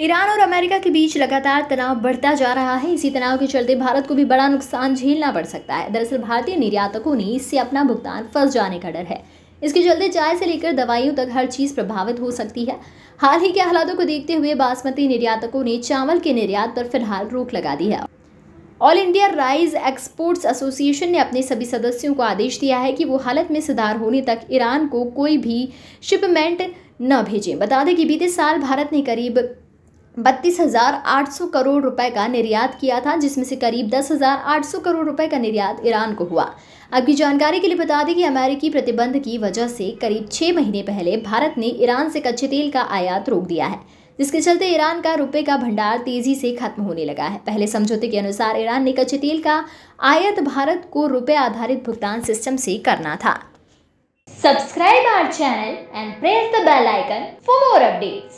Iran और America के बीच लगातार तनाव बढ़ता जा रहा है इसी तनाव के चलते भारत को भी बड़ा नुकसान झेलना पड़ सकता है दरअसल भारतीय निर्यातकों ने इससे अपना भुगतान फंस जाने का डर है इसके चलते चाय से लेकर दवाइयों तक हर चीज़ प्रभावित हो सकती है हाल ही के हालातों को देखते हुए बासमती निर्यातकों ने चावल के निर्यात पर फिलहाल रोक लगा दी है all India rice exports association ने अपने सभी सदस्यों को आदेश दिया है कि वो हालत में सुधार होने तक ईरान को कोई भी शिपमेंट न भेजें बता दें कि बीते साल भारत ने करीब बत्तीस हज़ार आठ सौ करोड़ रुपए का निर्यात किया था जिसमें से करीब दस हज़ार आठ सौ करोड़ रुपए का निर्यात ईरान को हुआ आपकी जानकारी के लिए बता दें कि अमेरिकी प्रतिबंध की वजह से करीब छः महीने पहले भारत ने ईरान से कच्चे तेल का आयात रोक दिया है जिसके चलते ईरान का रुपए का भंडार तेजी से खत्म होने लगा है पहले समझौते के अनुसार ईरान ने कच्चे तेल का आयात भारत को रुपए आधारित भुगतान सिस्टम से करना था subscribe our channel and press the bell icon for more updates